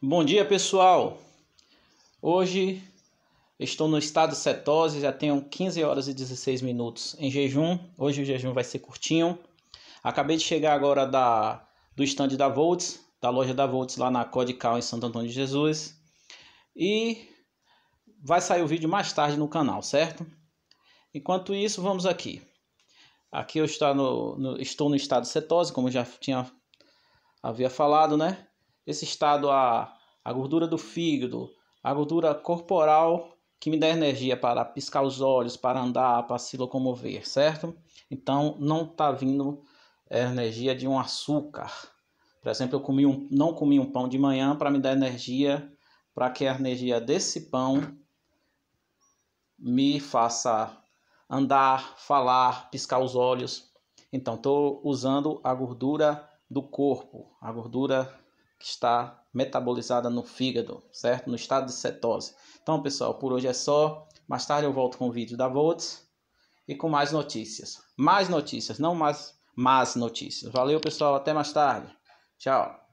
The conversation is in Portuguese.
Bom dia pessoal! Hoje estou no estado de cetose, já tenho 15 horas e 16 minutos em jejum. Hoje o jejum vai ser curtinho. Acabei de chegar agora da, do stand da Volts, da loja da Volts lá na Codical em Santo Antônio de Jesus. E vai sair o vídeo mais tarde no canal, certo? Enquanto isso, vamos aqui. Aqui eu estou no, no estou no estado de cetose, como já tinha havia falado, né? esse estado a, a gordura do fígado, a gordura corporal que me dá energia para piscar os olhos, para andar, para se locomover, certo? Então não está vindo é, energia de um açúcar. Por exemplo, eu comi um, não comi um pão de manhã para me dar energia, para que a energia desse pão me faça andar, falar, piscar os olhos. Então estou usando a gordura do corpo, a gordura que está metabolizada no fígado, certo? No estado de cetose. Então, pessoal, por hoje é só. Mais tarde eu volto com o vídeo da Volts e com mais notícias. Mais notícias, não mais más notícias. Valeu, pessoal. Até mais tarde. Tchau.